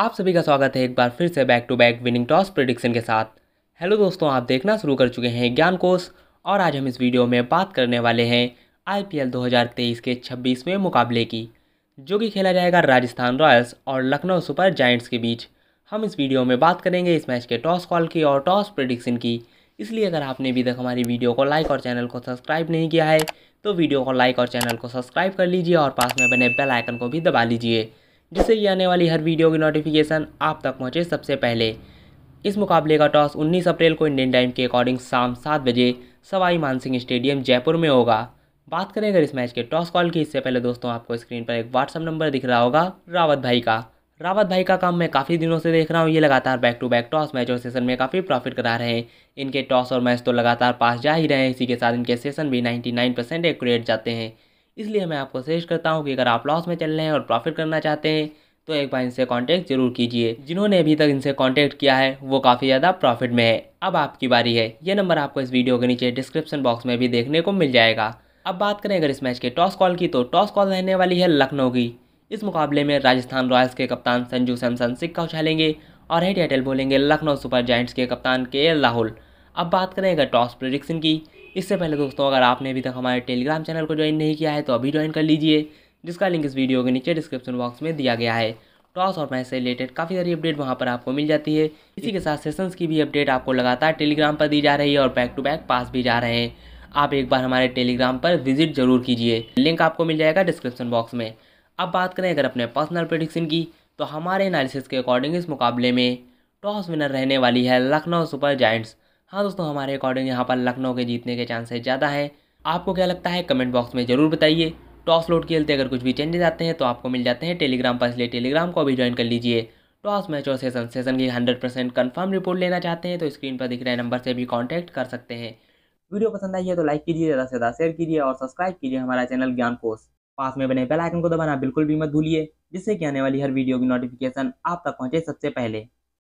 आप सभी का स्वागत है एक बार फिर से back to back winning toss prediction के साथ हेलो दोस्तों आप देखना शुरू कर चुके हैं ज्ञान कोश और आज हम इस वीडियो में बात करने वाले हैं आईपीएल 2023 के 26वें मुकाबले की जो कि खेला जाएगा राजस्थान रॉयल्स और लखनऊ सुपर जाइंट्स के बीच हम इस वीडियो में बात करेंगे इस मैच के टॉस कॉल की और टॉस प्रिडिक्शन की इसलिए अगर आपने अभी तक हमारी वीडियो को लाइक और चैनल को सब्सक्राइब नहीं किया है तो वीडियो को लाइक और चैनल को सब्सक्राइब कर लीजिए और पास में बने बेल आइकन को भी दबा लीजिए जिससे कि आने वाली हर वीडियो की नोटिफिकेशन आप तक पहुँचे सबसे पहले इस मुकाबले का टॉस उन्नीस अप्रैल को इंडियन टाइम के अकॉर्डिंग शाम सात बजे सवाई मानसिंह स्टेडियम जयपुर में होगा बात करें अगर इस मैच के टॉस कॉल की इससे पहले दोस्तों आपको स्क्रीन पर एक व्हाट्सअप नंबर दिख रहा होगा रावत भाई का रावत भाई का काम मैं काफ़ी दिनों से देख रहा हूँ ये लगातार back to back toss match और सेशन में काफ़ी प्रॉफिट करा रहे हैं इनके टॉस और मैच तो लगातार पास जा ही रहे हैं इसी के साथ इनके सेशन भी नाइन्टी परसेंट एक्यूरेट जाते हैं इसलिए मैं आपको सजेस्ट करता हूँ कि अगर आप लॉस में चल रहे हैं और प्रॉफिट करना चाहते हैं तो एक बार इनसे कांटेक्ट जरूर कीजिए जिन्होंने अभी तक इनसे कांटेक्ट किया है वो काफ़ी ज़्यादा प्रॉफिट में है अब आपकी बारी है ये नंबर आपको इस वीडियो के नीचे डिस्क्रिप्शन बॉक्स में भी देखने को मिल जाएगा अब बात करें अगर इस मैच के टॉस कॉल की तो टॉस कॉल रहने वाली है लखनऊ की इस मुकाबले में राजस्थान रॉयल्स के कप्तान संजू सैमसन सिक्का उछालेंगे और हेड एटेल बोलेंगे लखनऊ सुपर जाइंट्स के कप्तान के राहुल अब बात करें अगर टॉस प्रोडिक्शन की इससे पहले दोस्तों अगर आपने अभी तक हमारे टेलीग्राम चैनल को ज्वाइन नहीं किया है तो अभी ज्वाइन कर लीजिए जिसका लिंक इस वीडियो के नीचे डिस्क्रिप्शन बॉक्स में दिया गया है टॉस और मैच से रिलेटेड काफ़ी सारी अपडेट वहाँ पर आपको मिल जाती है इसी के साथ सेशंस की भी अपडेट आपको लगातार टेलीग्राम पर दी जा रही है और बैक टू बैक पास भी जा रहे हैं आप एक बार हमारे टेलीग्राम पर विजिट जरूर कीजिए लिंक आपको मिल जाएगा डिस्क्रिप्शन बॉक्स में अब बात करें अगर अपने पर्सनल प्रोडिक्शन की तो हमारे एनालिसिस के अकॉर्डिंग इस मुकाबले में टॉस विनर रहने वाली है लखनऊ सुपर जाइंट्स हाँ दोस्तों हमारे अकॉर्डिंग यहाँ पर लखनऊ के जीतने के चांसेस ज़्यादा है आपको क्या लगता है कमेंट बॉक्स में ज़रूर बताइए टॉस लोड खेलते अगर कुछ भी चेंजेस आते हैं तो आपको मिल जाते हैं टेलीग्राम पर इसलिए टेलीग्राम को भी ज्वाइन कर लीजिए टॉस मैच और सेशन सेशन की हंड्रेड परसेंट कन्फर्म रिपोर्ट लेना चाहते हैं तो स्क्रीन पर दिख रहे नंबर से भी कॉन्टैक्ट कर सकते हैं वीडियो पसंद आई है तो लाइक कीजिए ज़्यादा से ज़्यादा शेयर कीजिए और सब्सक्राइब कीजिए हमारा चैनल ज्ञान कोर्स पास में बने बेल आइकन को दबाना बिल्कुल भी मत भूलिए जिससे कि आने वाली हर वीडियो की नोटिफिकेशन आप तक पहुँचे सबसे पहले